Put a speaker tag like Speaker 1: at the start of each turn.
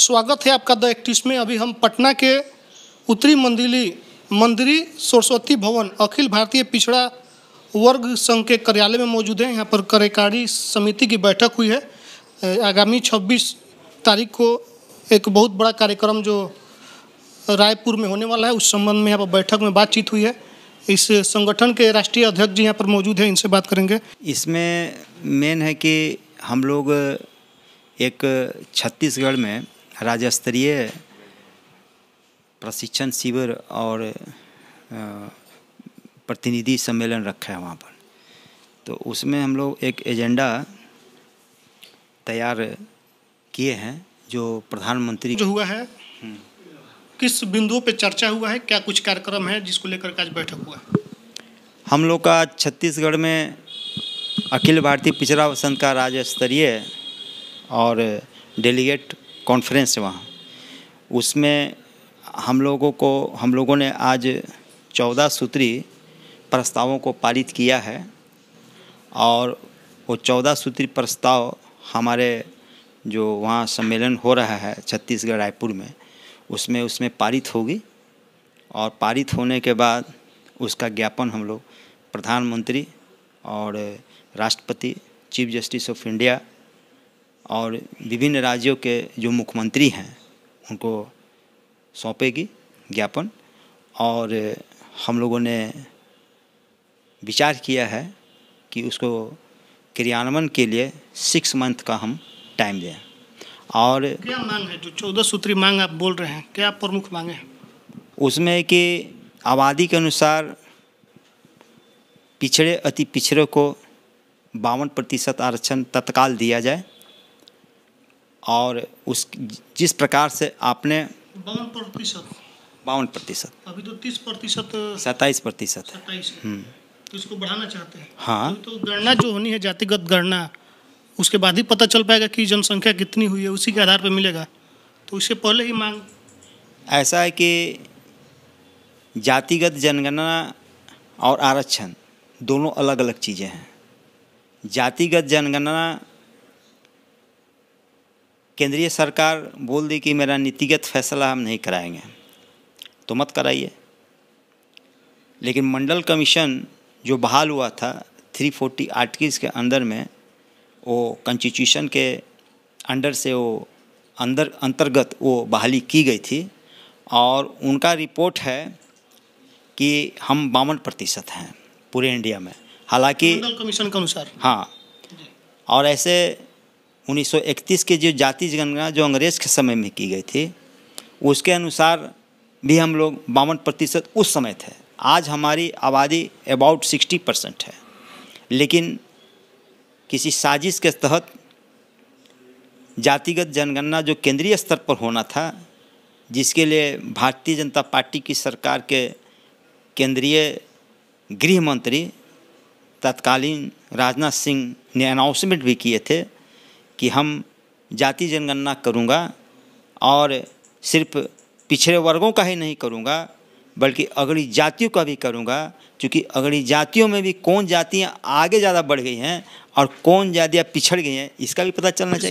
Speaker 1: स्वागत है आपका द एक्टिस में अभी हम पटना के उत्तरी मंदिली मंदिरी सरस्वती भवन अखिल भारतीय पिछड़ा वर्ग संघ के कार्यालय में मौजूद है यहाँ पर कार्यकारी समिति की बैठक हुई है आगामी 26 तारीख को एक बहुत बड़ा कार्यक्रम जो रायपुर में होने वाला है उस संबंध में यहाँ पर बैठक में बातचीत हुई है इस संगठन के राष्ट्रीय अध्यक्ष जी यहाँ पर मौजूद हैं इनसे बात करेंगे
Speaker 2: इसमें मेन है कि हम लोग एक छत्तीसगढ़ में राज्य स्तरीय प्रशिक्षण शिविर और प्रतिनिधि सम्मेलन रखा है वहाँ पर तो उसमें हम लोग एक एजेंडा तैयार किए हैं जो प्रधानमंत्री जो हुआ है हम्म।
Speaker 1: किस बिंदुओं पे चर्चा हुआ है क्या कुछ कार्यक्रम है जिसको लेकर आज बैठक हुआ है
Speaker 2: हम लोग का छत्तीसगढ़ में अखिल भारतीय पिछड़ा वसंत का राज्य स्तरीय और डेलीगेट कॉन्फ्रेंस है वहाँ उसमें हम लोगों को हम लोगों ने आज चौदह सूत्री प्रस्तावों को पारित किया है और वो चौदह सूत्री प्रस्ताव हमारे जो वहाँ सम्मेलन हो रहा है छत्तीसगढ़ रायपुर में उसमें उसमें पारित होगी और पारित होने के बाद उसका ज्ञापन हम लोग प्रधानमंत्री और राष्ट्रपति चीफ जस्टिस ऑफ इंडिया और विभिन्न राज्यों के जो मुख्यमंत्री हैं उनको सौंपेगी ज्ञापन और हम लोगों ने विचार किया है कि उसको क्रियान्वयन के लिए सिक्स मंथ का हम टाइम दें और
Speaker 1: क्या मांग है जो चौदह सूत्री मांग आप बोल रहे हैं क्या प्रमुख मांगे हैं
Speaker 2: उसमें कि आबादी के अनुसार पिछड़े अति पिछड़े को बावन प्रतिशत आरक्षण तत्काल दिया जाए और उस जिस प्रकार से आपने
Speaker 1: बावन प्रतिशत
Speaker 2: बावन प्रतिशत
Speaker 1: अभी तो तीस प्रतिशत
Speaker 2: सत्ताईस प्रतिशत सत्ताईस हम्म।
Speaker 1: तो बढ़ाना चाहते हैं हाँ तो, तो गणना जो होनी है जातिगत गणना उसके बाद ही पता चल पाएगा कि जनसंख्या कितनी हुई है उसी के आधार पर मिलेगा तो उससे पहले ही मांग
Speaker 2: ऐसा है कि जातिगत जनगणना और आरक्षण दोनों अलग अलग चीज़ें हैं जातिगत जनगणना केंद्रीय सरकार बोल दी कि मेरा नीतिगत फैसला हम नहीं कराएंगे तो मत कराइए लेकिन मंडल कमीशन जो बहाल हुआ था थ्री फोर्टी आर्टिकल्स के अंदर में वो कॉन्स्टिट्यूशन के अंडर से वो अंदर अंतर्गत वो बहाली की गई थी और उनका रिपोर्ट है कि हम बावन प्रतिशत हैं पूरे इंडिया में हालांकि मंडल
Speaker 1: कमीशन के अनुसार
Speaker 2: हाँ और ऐसे 1931 के जो जाति जनगणना जो अंग्रेज के समय में की गई थी उसके अनुसार भी हम लोग बावन प्रतिशत उस समय थे आज हमारी आबादी अबाउट 60 परसेंट है लेकिन किसी साजिश के तहत जातिगत जनगणना जो केंद्रीय स्तर पर होना था जिसके लिए भारतीय जनता पार्टी की सरकार के केंद्रीय गृह मंत्री तत्कालीन राजनाथ सिंह ने अनाउंसमेंट भी किए थे कि हम जाति जनगणना करूँगा और सिर्फ पिछड़े वर्गों का ही नहीं करूँगा बल्कि अगली जातियों का भी करूँगा क्योंकि अगली जातियों में भी कौन जातियाँ आगे ज़्यादा बढ़ गई हैं और कौन जातियाँ पिछड़ गई हैं इसका भी पता चलना चाहिए